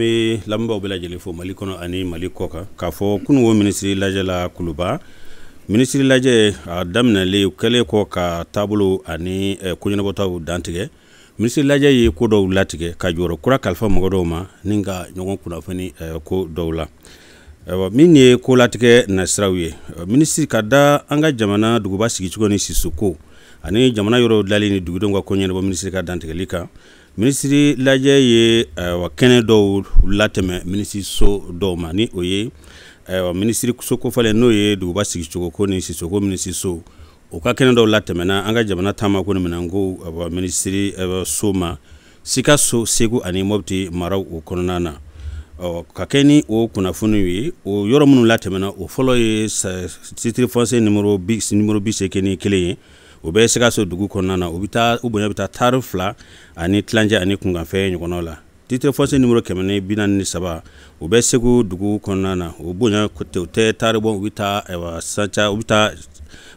n be lamɛnbaw bɛ fo mali kɔnɔ ani mali kɔ kan k'a fɔ kunu wo minisiri lajɛ la kuluba minisiri lajɛ a daminɛlen kɛlen kɔ ka taabolo ani eh, koɲɛnabɔtaw dantigɛ minisiri lajɛ ye ko dɔw latigɛ ka jɔrɔ kura kalifa mɔgɔ dɔw ma ni ka ɲɔgɔn kunnafoni eh, ko dɔw la ayiwa eh, min ye ko latigɛ nasiraw ye eh, minisiri ka da an ka jamana duguba sigicogo ni sisoko ani jamana yɔrɔw dilali ni dugudenw ka koɲɛnabɔ minisiri ka dantigɛli kan minisiri lajɛ ye eh, wa kɛnɛ dɔw latɛmɛ minisiriso dɔw ma ni o ye eh, wa minisiri so kofɔlen n'o ye duguba sigicogoko ni sisoko minisiso o ka kɛnɛ dɔw latɛmɛna an ka jamana taamako ni minɛn eh, wa minisiri so ma sikaso segu ani mɔbiti maraw o kɔnɔna na ɔ ka kɛ ni o kunnafoniw ye o yɔrɔ minnu latɛmɛna o fɔlɔ ye titiri fɔnse nimoro bi nimoro bi seegin ni kelen ye o bɛ sikaso dugu kɔnɔna na o bɛ taa u bonya bɛ taa tari fila ani tilancɛ ani kunkanfɛn ɲɔgɔnnaw la titre fossé numéro kɛmɛ ni bi ni saba o bɛ segu dugu kɔnɔna na o bonya o tɛ taari bɔ u bɛ taa ayiwa sanca u bɛ taa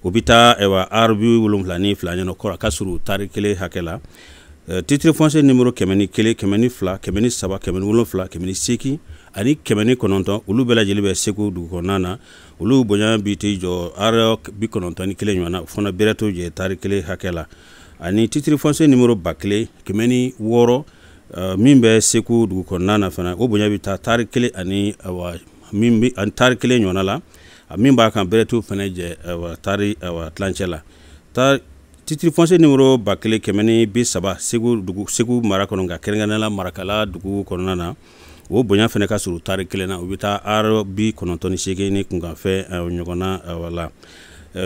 u bɛ taa ayiwa arbi wolonfila ni fila ɲɛna kɔrɔ a ka surun taari kelen hakɛ la titre foncé numéro kɛmɛ ni kelen kɛmɛ ni fila kɛmɛ ni saba kɛmɛ ni wolonfila kɛmɛ ni seegin ani kɛmɛ ni kɔnɔntɔn olu bɛɛ lajɛlen bɛ segu dugu na olu bonya bi t'i jɔ ar bi kɔnɔntɔn ni kelen ɲɔgɔnna o fana bɛrɛ t'o jɛ tari kelen hakɛ la ani titiri fɔnse nimoro ba kelen kɛmɛ ni wɔɔrɔ uh, min bɛ segu dugu kɔnɔna na fana o bonya bɛ taa tari kelen ani awa min bɛ ani tari kelen ɲɔgɔnna la min b'a kan bɛrɛ t'o fana jɛ awa tari awa tilancɛ la tari titiri fɔnse nimoro ba kelen kɛmɛ ni bi saba segu dugu segu mara kɔnɔ ka kɛrɛnkɛrɛnnenya la marakala dugu kɔnɔna na o bonya fɛnɛ ka suru tari kelen na u be taa ar bi kɔnɔntɔ ni seegin ni kunkanfɛ ɲɔgɔnna wala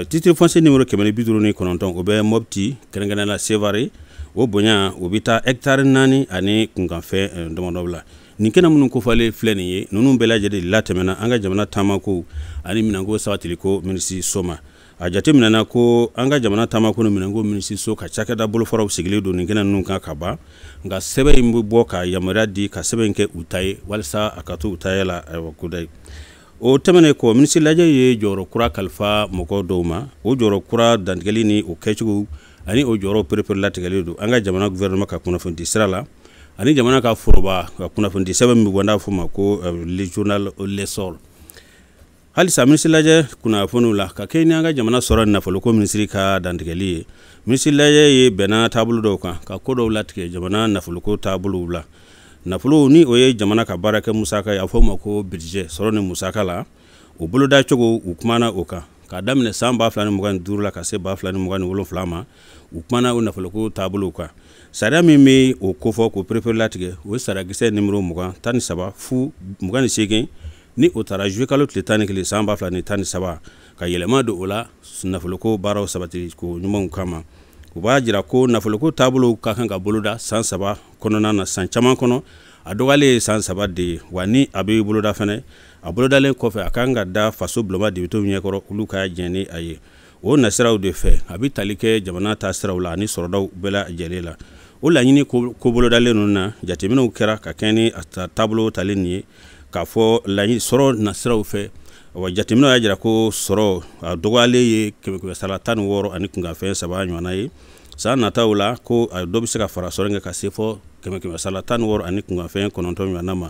titre foncé numéro kɛmɛ ni biduru ni kɔnɔntɔn o bɛ mɔpti kɛrɛnkɛrɛn sevari o bonya o be taa hɛktari naani ani kunkanfɛ damadɔ la nin kɛnɛ minnu kofalen filɛ nin ye nunu bɛɛ lajɛlen latɛmɛna an ka jamana taamako ani minako sabatiliko minisi soma a jate minɛna ko an ka jamana taamako ni minɛnko minisiso ka cakɛda bolofaraw sigilen don nin kɛnɛ ninnu kan ka ban nka sɛbɛn in bɛ bɔ ka yamaruya di ka sɛbɛn kɛ u ta ye walasa a ka to u taya la ayiwa koda ye o tɛmɛnen kɔ minisi lajɛ ye jɔyɔrɔ kura kalifa mɔgɔ dɔw ma o jɔyɔrɔ kura dantigɛli ni o kɛcogo ani o jɔyɔrɔ perepere latigɛlen don an ka jamana guvɛrɛnɛma ka kunnafonidi sira la ani jamana ka foroba ka kunnafonidi sɛbɛn min bɛ bɔ n'a fɔ ma ko eh, le journal lesor halisa minisiri lajɛ kunnafoniw la ka kɛɲɛ ni an ka jamana sɔrɔ ni nafoloko minisiri ka dantigɛli ye minisiri lajɛ ye bɛnna taabolo dɔw kan ka koo dɔw latigɛ jamana nafoloko taabolow la nafolo ni o ye jamana ka baarakɛ musaka ye a fɔ ma ko bilijɛ sɔrɔ ni musaka la o boloda cogo u kumana o kan k'a daminɛ san b'a fila ni mugani duuru la ka se b'a fila ni mugani wolonfila ma u kumana o nafoloko taabolow kan sariya min bɛ o kofɔ k'o pereperelatigɛ o ye sariyakisɛ nimero mugan tan ni saba fu mugan ni seegin ni o tara zuwe kalo tile tan ni san b'a fila ni tan saba ka yɛlɛma do o la nafoloko baaraw sabati ko ɲumanw kama u b'a jira ko nafoloko taabolo ka kan ka boloda san saba kɔnɔna na san caman kɔnɔ a dɔgɔyalen ye san saba de ye wa ni a bɛ boloda fɛnɛ a bolodalen kɔfɛ a kan ka da faso bulonba debitow ɲɛkɔrɔ olu ka jɛn ni a ye o nasiraw de fɛ a be tali kɛ jamana ta siraw la ani sɔrɔdaw bɛɛ lajɛlen la o laɲini kobolodalen ninnu na jateminɛw kɛra ka kɛɲɛ ni a taabolo talen nin ye k'a fɔ laɲini sɔrɔ nasiraw fɛ wa jateminɛw y'a jira ko sɔrɔ a dɔgɔyalen ye kɛmɛ kɛmɛ sara tan ni wɔɔrɔ ani kunkanfɛn saba ɲɔgɔnna ye san nataw la ko a dɔ bɛ se ka fara sɔrɔ kɛ ka se fɔ kɛmɛ kɛmɛ sara tan ni wɔɔrɔ ani kunkanfɛn kɔnɔntɔn ɲɔgɔnna ma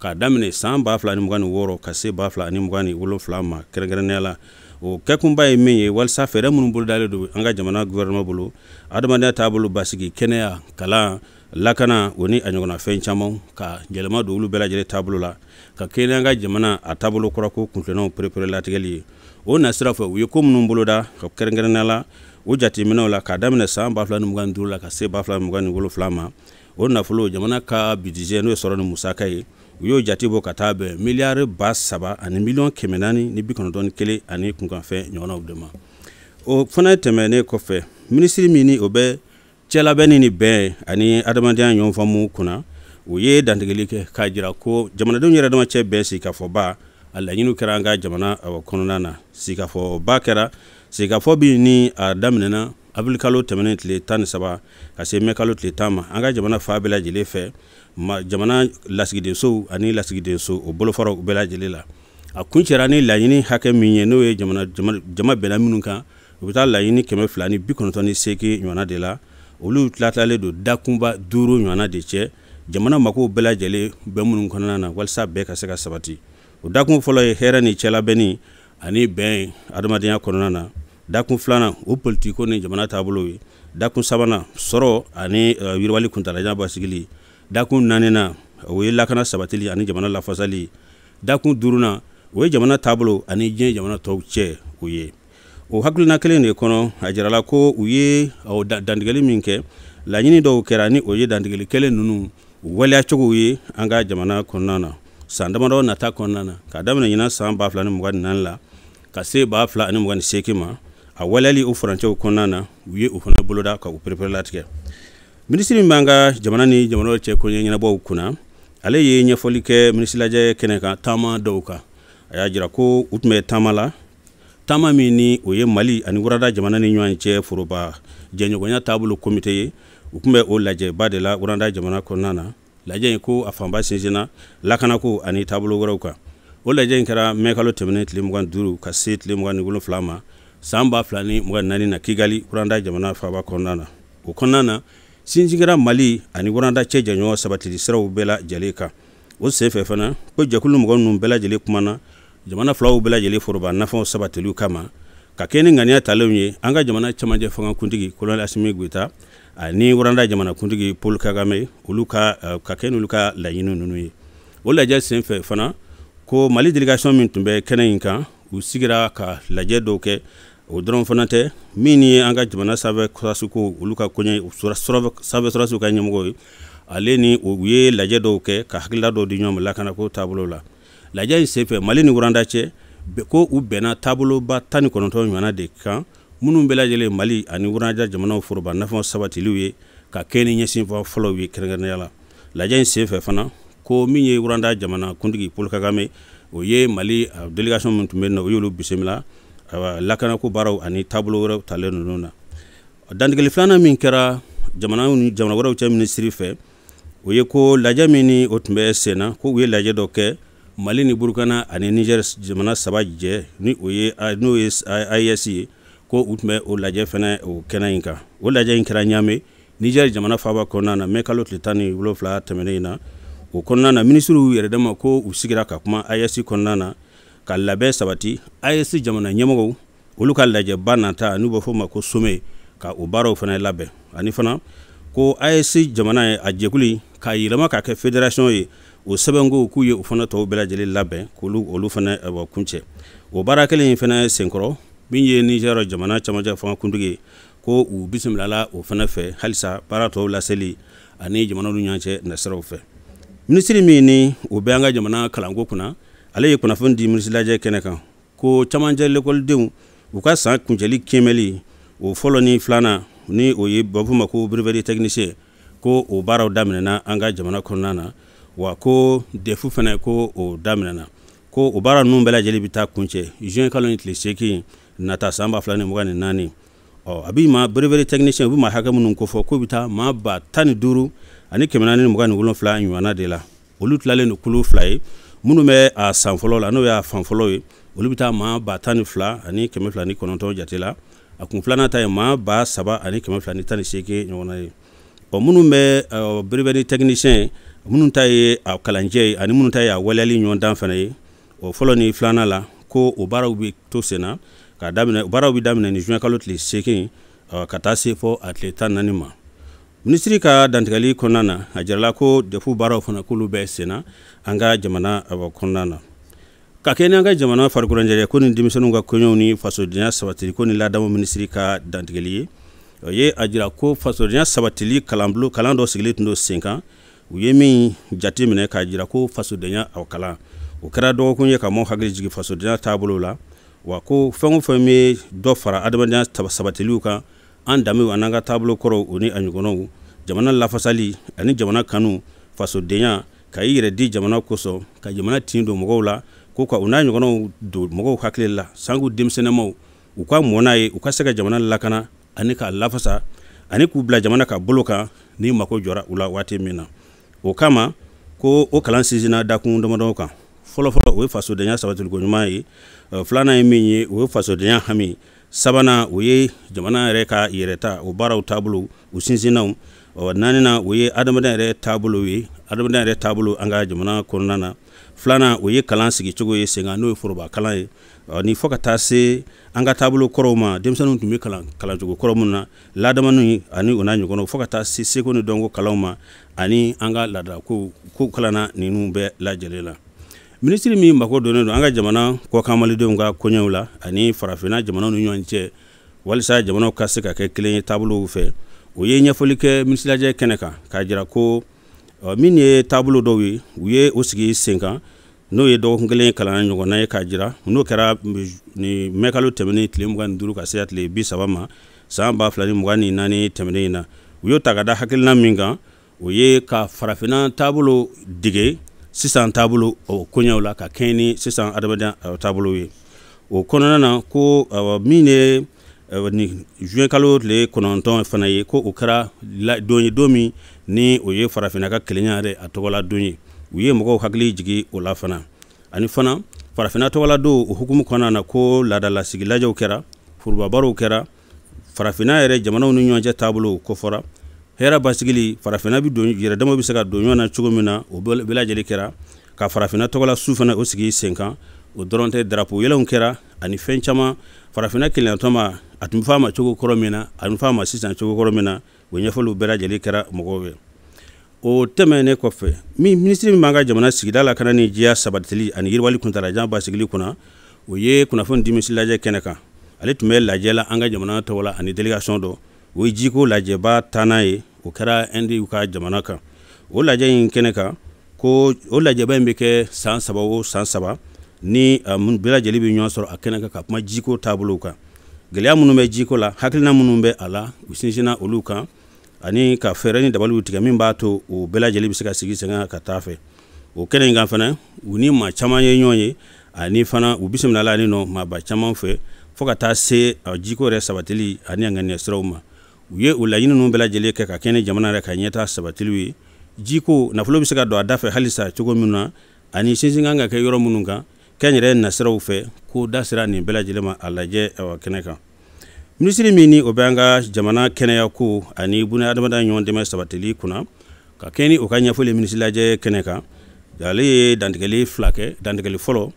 k'a daminɛ san ba fila ani mugan ni wɔɔrɔ ka se ba fila ani mugan ni wolonfila ma kɛrɛnkɛrɛnnenya la o kɛkunba ye min ye walisa fɛɛrɛ minnu bolodalen do an ka jamana guvɛrɛnɛma bolo adamadenya bolo basigi kɛnɛya kalan lakana o ni a ɲɔgɔnna fɛn caman ka yɛlɛma don olu bɛɛ lajɛlen taabolo la ka kɛɲɛ an ka jamana a taabolo kɔrɔ ko kuntilennaw perepere latigɛli ye o nasira fɛ u ye ko minnu boloda ka kɛrɛnkɛrɛnnenya la o jateminɛw la k'a daminɛ san ba fila ni mugan ni la ka se ba fila ni mugan ni ma o nafolo jamana ka bidijɛ n'o ye sɔrɔ ni musaka ye u y'o jate bɔ ka taa bɛn miliyari ba saba ani miliyɔn kɛmɛ naani ni bi kɔnɔntɔn kelen ani kunkanfɛn ɲɔgɔnnaw de ma o fana tɛmɛnen kɔfɛ minisiri min ni o bɛ cɛlabɛnni ni bɛn ani adamadenya ɲɔgɔnfaamu kunna u ye dantigɛli kɛ k'a jira ko jamanadenw yɛrɛ dama cɛ bɛn sikafɔba a laɲiniw kɛra an ka jamana kɔnɔna na sikafɔba kɛra sikafɔ bi ni a daminɛna abilikalo tɛmɛnen tile tan ni saba ka se mɛ kalo tile tan ma an ka jamana faa bɛɛ lajɛlen fɛ ma jamana lasigidensow ani lasigidenso o bolofaraw bɛɛ lajɛlen la a kun cɛra ni laɲini hakɛ min ye n'o ye jamana jama bɛnna minnu kan u bɛ taa laɲini kɛmɛ fila ni bi kɔnɔntɔn ni seegin ɲɔgɔnna de la olu tilatalen don dakunba duuru ɲɔgɔnna de cɛ jamana magow bɛɛ bɛ minnu kɔnɔna na walasa bɛɛ ka se ka sabati o dakun fɔlɔ ye hɛrɛ ni cɛlabɛnni ani bɛn adamadenya kɔnɔna na dakun filanan o politiko ni jamana taabolo ye dakun sabanan sɔrɔ ani uh, yiriwali kuntalajan basigili dakun na o ye lakana sabatili ani jamana lafasali dakun duruna o ye jamana taabolo ani diɲɛ jamana tɔw cɛ o ye o hakilina kelen de kɔnɔ a jirala ko u ye dantigɛli min kɛ laɲini dɔw kɛra ni o ye dantigɛli kelen ninnu waleya cogow ye an ka jamana kɔnɔna na san damadɔ nata kɔnɔna na k'a daminɛ ɲinan san ba fila ni mugan ni naani la ka se ba fila ani mugan ni seegin ma a waleyali o furancɛw kɔnɔna na u ye o fana boloda ka u pereperelatigɛ minisiri min b'an ka jamana ni jamanaw cɛ koɲɛ ɲɛnabɔw kunna ale ye ɲɛfɔli kɛ minisirlajɛ kɛnɛ kan taama dɔw kan a y'a jira ko u tun bɛ taama la taama min ni o ye mali ani wurada jamana ni ɲɔgɔn cɛ foroba jɛɲɔgɔnya taabolo komite ye u tun bɛ o lajɛba de la wurada jamana kɔnɔna na lajɛ in ko a fanba sinsinna lakanako ani taabolo wɛrɛw kan o lajɛ in kɛra mɛkalo tɛmɛnen tile mugan duuru ka se tile mugan ni wolonfila ma san ba fila ni mugan naani na kigali wurada jamana faaba kɔnɔna na o kɔnɔna na sinsigira mali ani waranda cɛ janɲɔgɔn sabatili siraw bɛɛ lajɛlen kan o senfɛ fana ko jɛkulu mɔgɔ ninnu bɛɛ lajɛlen kumana jamana filaw bɛɛ lajɛlen foroba nafaw sabatiliw kama ka kɛɲɛ ni ŋaniya talenw ye an ka jamana cɛmajɛ fangakuntigi kolonɛl asimi gwita ani waranda jamanakuntigi pol kagame olu ka uh, ka kɛɲɛ n'olu ka laɲini nunu ye o lajɛ senfɛ fana ko mali delegation min tun bɛ kɛnɛ kan u sigira ka lajɛ dɔw kɛ o dɔrɔn fana tɛ min ye an ka jamana sanfɛ surasuko olu ka koɲɛ sanfɛ surasiw ka ɲɛmɔgɔ ye ale ni u ye lajɛ dɔw kɛ ka hakilila dɔw di ɲɔgɔn ma ko taabolo la lajɛ in senfɛ mali ni wuranda cɛ ko u bɛnna taaboloba tan ni kɔnɔntɔn ɲɔgɔnna de kan minnu bɛɛ lajɛlen mali ani wuranda jamanaw foroba nafaw sabatiliw ye ka kɛ ni ɲɛsinfa fɔlɔw ye kɛrɛnkɛrɛnnenya la lajɛ in senfɛ fana ko min ye wuranda jamana kuntigi paul kagame o ye mali delegation min tun bɛ yen nɔ o y'olu bisimila ayiwa lakanako baaraw ani taabolo wɛrɛw talen ninnu na dantigɛli filanan min kɛra jamana ni jamana wɛrɛw cɛ minisiri fɛ o ye ko lajɛ min ni o tun bɛ sen ko u ye lajɛ dɔ kɛ mali ni burukana ani niger jamana saba jɛ ni o ye n'o ye aes ye ko u tun bɛ o lajɛ fɛnɛ o kɛnɛ yi kan o lajɛ yi kɛra ɲaamɛ niger jamana faba kɔnɔna na mɛ kalo tile tan ni wolonfila tɛmɛnen na o kɔnɔna na minisiriw yɛrɛ dama ko u sigira ka kuma aes e kɔnɔna na ka labɛn sabati as jamana ɲɛmɔgɔw olu ka lajɛ ba nata n'u b'a fɔ ma ko sume ka o baaraw fana labɛn ani fana ko AES jamana ye a jɛkulu k'a yɛlɛma k'a kɛ fédération ye o sɛbɛnko k'u ye o fana tɔw bɛɛ labɛn k'olu olu fana kuncɛ o baara kelen in fana senkɔrɔ min ye nizɛri jamana camancɛ fanga kuntigi ye ko u bisimilala o fana fɛ halisa baara tɔw laseli ani jamana ni ɲɔgɔn cɛ nasiraw fɛ minisiri min ni o bɛ an ka jamana kalanko kunna ale ye kunnafoni di minisirilaja kɛnɛ kan ko camajɛ lekɔlidenw u ka san kuncɛli kɛmɛli o fɔlɔ ni filanan ni o ye babu ma ko breveri tɛkinisiyɛ ko o baaraw daminɛna an ka jamana kɔnɔna na wa ko defu fɛnɛ ko o daminɛna ko o baara nunu bɛɛ lajɛlen bi kuncɛ juin kalo ni tile seegin nata san ba fila ni muga ni naani ɔ a bi ma breveri tɛkinisiyɛn u bi ma hakɛ minnu kofɔ k'u bi taa ma ba tan ni ani kɛmɛ ni muga ni wolonfila ɲɔgɔnna de la olu tilalen do kulu fila ye minnu bɛ a san fɔlɔ la n'o y'a fan fɔlɔ ye olu bɛ taa maa ba tan ni fila ani kɛmɛ fila ni kɔnɔntɔn jate la a kun filanan ta ye maa ba saba ani kɛmɛ fila ni tan ni seegin ɲɔgɔnna ye ɔ minnu bɛ berebɛni tɛkinisiyɛn minnu ta ye a kalanjɛ ye ani minnu ta ye a waleyali ɲɔgɔndan fana ye ɔ fɔlɔ ni filanan la ko o baaraw bɛ to sen na k'a daminɛ baaraw bɛ daminɛ ni juin kalo tile seegin ka taa se fɔ a tile tan naani ma minisiri ka dantigɛli kɔnnana a jirala ko defu baaraw fana k'olu bɛɛ senna an ka jamana kɔnɔna ka kɛ ni an ka jamana farikolojɛjɛ ko ni denmisɛnninw ka kɔɲɔw ni fasodenya sabatili ko ni ladamu minisiri ka dantigɛli ye o ye a jira ko fasodenya sabatili kalanbolo kalan dɔ sigili tun do sen kan u ye min jati minɛ k'a jira ko fasodenya aw kalan o kɛra dɔgɔkun ye ka mɔgɔw hakili jigi fasodenya taabolo la wa ko fɛn o fɛn bɛ dɔ fara adamadenya sabatiliw kan an danbew an'an ka taabolo kɔrɔw o ni a ɲɔgɔnɔw jamana lafasali ani jamana kanu fasodenya ka i yɛrɛ di jamana kosɔn ka jamana tin don mɔgɔw la ko ka u n'a ɲɔgɔnnaw don mɔgɔw hakili la sanku denmisɛnninmaw u ka mɔn n'a ye u ka se ka jamana lakana ani k'a lafasa ani k'u bila jamana ka bolo kan ni mako jɔra u la waati min na o kama ko o kalan sinsinna dakun damadɔ kan fɔlɔfɔlɔ o ye fasodenya sabatiliko ɲuman ye filanan ye min ye o ye fasodenya hami sabanan o ye jamana yɛrɛ ka yɛrɛta o baaraw taabolo u sinsinnaw naaninan o ye adamaden yɛrɛ taabolo ye adamaden yɛrɛ taabolo an ka jamana kɔnɔna na filanan o ye kalan sigicogo ye sen kan n'o ye foroba kalan ye ni fɔ ka taa se an ka taabolo kɔrɔw ma denmisɛnninw tun bɛ kalan kalancogo kɔrɔ minnu na ladamuni ani o n'a ɲɔgɔnnaw fɔ ka taa se seko ni dɔnko kalanw ma ani an ka laadalakow ko kalanna ninnu bɛɛ lajɛlen la minisiri min mako donnen don an ka jamana kɔkanmalidenw ka koɲɛw la ani farafina jamanaw ni ɲɔgɔn cɛ walisa jamanaw ka se ka kɛ kelen ye taabolow fɛ o ye ɲɛfɔli kɛ minisiriyajɛ kɛnɛ kan k'a jira ko min ye taabolo dɔw ye u ye o sigi sen kan n'o ye dɔgɔkun kelen kalan ɲɔgɔnna ye k'a jira n'o kɛra hm, ni mɛkalo tɛmɛni tile mugan ni duuru ka seya tile bi saba ma san ba fila ni mugan ni naani tɛmɛnen na u y'o ta ka da hakilina min kan o ye ka farafina taabolo dege sisan taabolo o la ka kɛɲɛ ni sisan adamadenya taabolo ye o kɔnɔna na ko min ye ni juin kalo tile kɔnɔntɔn fana ye ko o kɛra don ye don min ni o ye farafina ka kelenya yɛrɛ a tɔgɔla don ye u ye mɔgɔw hakili jigi o la fana ani fana farafina tɔgɔla don o hukumu kɔnɔna na ko laadalasigilajɛw kɛra furubabaraw kɛra farafina yɛrɛ jamanaw ni ɲɔgɔn cɛ taabolo kofɔra hɛrɛ basigili farafina bi don yɛrɛ dama bi se ka don ɲɔgɔn na cogo min na o bɛɛ lajɛlen kɛra ka farafina tɔgɔla su fana o sigi sen kan o dɔrɔn tɛ darapo yɛlɛnw kɛra ani fɛn caman farafinna keleyatɔma a tun f'a ma cogo kɔrɔ min na a tun f'a ma sisan cogo kɔrɔ min na o ɲɛfɔliw bɛɛ lajɛlen kɛra mɔgɔw ye o tɛmɛnen kɔfɛ min minisiri min b'an ka jamana sigida la kana ni jɛya sabatili ani yiriwali kuntalajan basigili kunna o ye kunnafoni diminsi lajɛ kɛnɛ kan ale tun bɛ lajɛ la an ka jamana tɔgɔ la ani delegation dɔ o ye jiko lajɛba tanna ye o kɛra ɛndiw ka jamana kan o lajɛ in kɛnɛ kan ko o lajɛba in bɛ kɛ san saba o san saba ni uh, bɛɛ lajɛlen bɛ ɲɔgɔn sɔrɔ a kɛnɛ kan ka kuma jiko taabolow kan gɛlɛya minnu bɛ jiko la hakilina minnu bɛ a la u sinsinna olu kan ani ka fɛɛrɛ ni dabaliw tigɛ min b'a to o bɛɛ lajɛlen bɛ se ka sigi sen ka taa fɛ o kɛnɛ in kan fana u ni maa caman ye ɲɔgɔn ye ani fana u bisimila la ani nɔ maaba caman fɛ fo ka taa se jiko yɛrɛ sabatili ani a ŋaniya siraw ma u ye o laɲini ninnu bɛɛ kɛ ka kɛɲɛ ni jamana yɛrɛ ka ɲɛta sabatiliw ye jiko nafolo be se ka don a dafɛ halisa cogo min na ani sinsin kan ka kɛ yɔrɔ minnu kan kɛnyɛrɛ nasiraw fɛ ko da sera nin bɛɛ ma a lajɛ awa kɛnɛ kan minisiri min ni o bɛ an ka jamana kɛnɛya ani buna adamada ɲɔgɔn dɛmɛ sabatili kunna ka kɛɲɛ ni o ka ɲɛfɔli minisiri lajɛ kɛnɛ kan ale ye dantigɛli fila kɛ dantigɛli fɔlɔ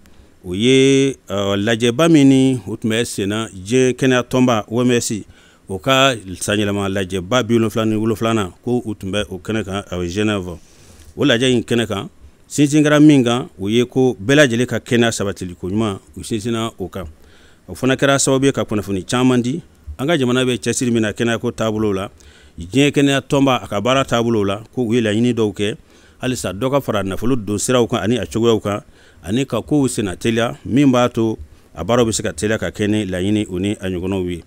o ye uh, lajɛba min ni o tun bɛ senna diɲɛ kɛnɛya tɔnba oms o ka sanyɛlɛma lajɛ ba bi wolonfila ni wolonfilana ko u tun bɛ o kɛnɛ kan a ye genève o lajɛ in kɛnɛ kan sinsin kɛra min kan o ye ko bɛɛ lajɛlen ka kɛnɛya sabatili ko ɲuman u sinsinna o kan o fana kɛra sababu ye ka kunnafoni caman di an ka jamana bɛ cɛsiri min na kɛnɛyako taabolo la diɲɛ kɛnɛya tɔnba a ka baara taabolo la ko u ye laɲini dɔw kɛ halisa dɔ ka fara nafolo don siraw kan ani a cogoyaw kan ani ka kow senna teliya min b'a to a baaraw bɛ se ka teliya ka kɛ ni laɲini o ni a ɲɔgɔnnaw ye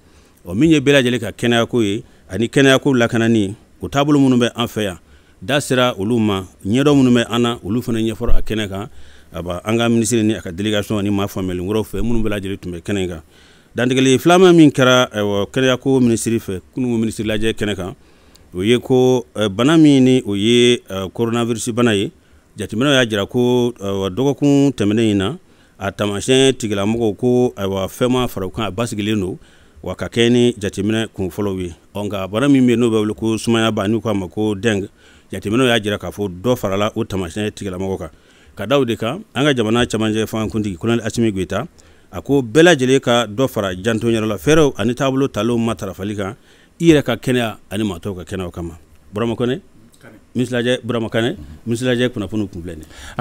o min ye bɛɛ lajɛlen ka kɛnɛyako ye ani kɛnɛyako lakanani o taabolo minnu bɛ an fɛ yan da sera olu ma ɲɛdɔ minnu bɛ an na olu fana ɲɛfɔra a kɛnɛ kan aba an ka minisiri ni a ka delegation ni maa faamuyali wɛrɛw fɛ minnu bɛɛ tun bɛ kɛnɛ kan dantigɛli filanan min kɛra ayiwa kɛnɛyako minisiri fɛ kununko minisiri lajɛ kɛnɛ kan o ye ko bana min ni o ye coronavirus bana ye jateminɛw y'a jira ko dɔgɔkun tɛmɛnen in na a taamasiyɛn tigilamɔgɔw ko ayiwa fɛn ma fara u kan a basigilen don wa ka kɛɲɛ ni jateminɛ kun fɔlɔw ye ɔ nka bana min bɛ n'o bɛ wele ko sumaya ba n'u k'a ma ko dɛng jateminɛw y'a jira k'a fɔ dɔ farala o taamasiyɛn tigilamɔgɔ kan ka da o de kan an ka jamana camancɛ fangakuntigi kolonɛli asimi goyita a ko bɛɛ ka dɔ fara janto yɛrɛ la fɛɛrɛw ani taabolo talenw matarafali kan i yɛrɛ ka kɛnɛya ani matɔw ka kɛnɛyaw kama burama kɔnɛ misilajɛ burama kanɛ misilajɛ kunnafoniw kun filɛ ni